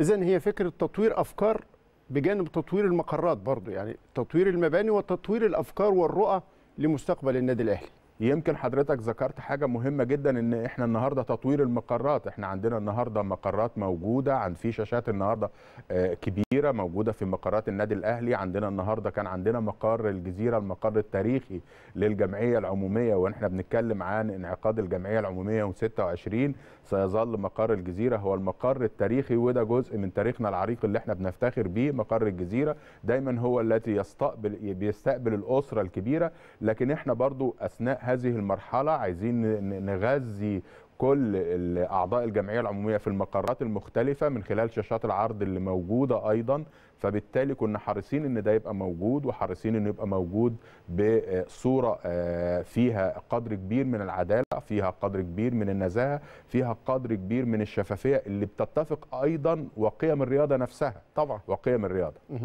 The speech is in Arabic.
اذا هي فكره تطوير افكار بجانب تطوير المقرات برضو يعني تطوير المباني وتطوير الافكار والرؤى لمستقبل النادي الاهلي يمكن حضرتك ذكرت حاجه مهمه جدا ان احنا النهارده تطوير المقرات احنا عندنا النهارده مقرات موجوده عن في شاشات النهارده آه، كبيره موجوده في مقرات النادي الاهلي عندنا النهارده كان عندنا مقر الجزيره المقر التاريخي للجمعيه العموميه واحنا بنتكلم عن انعقاد الجمعيه العموميه يوم 26 سيظل مقر الجزيره هو المقر التاريخي وده جزء من تاريخنا العريق اللي احنا بنفتخر بيه مقر الجزيره دايما هو الذي يستقبل بيستقبل الاسره الكبيره لكن احنا برضو اثناء هذه المرحله عايزين نغذي كل اعضاء الجمعيه العموميه في المقرات المختلفه من خلال شاشات العرض اللي موجوده ايضا فبالتالي كنا حريصين ان ده يبقى موجود وحريصين انه يبقى موجود بصوره آه، فيها قدر كبير من العداله فيها قدر كبير من النزاهه فيها قدر كبير من الشفافيه اللي بتتفق ايضا وقيم الرياضه نفسها طبعا وقيم الرياضه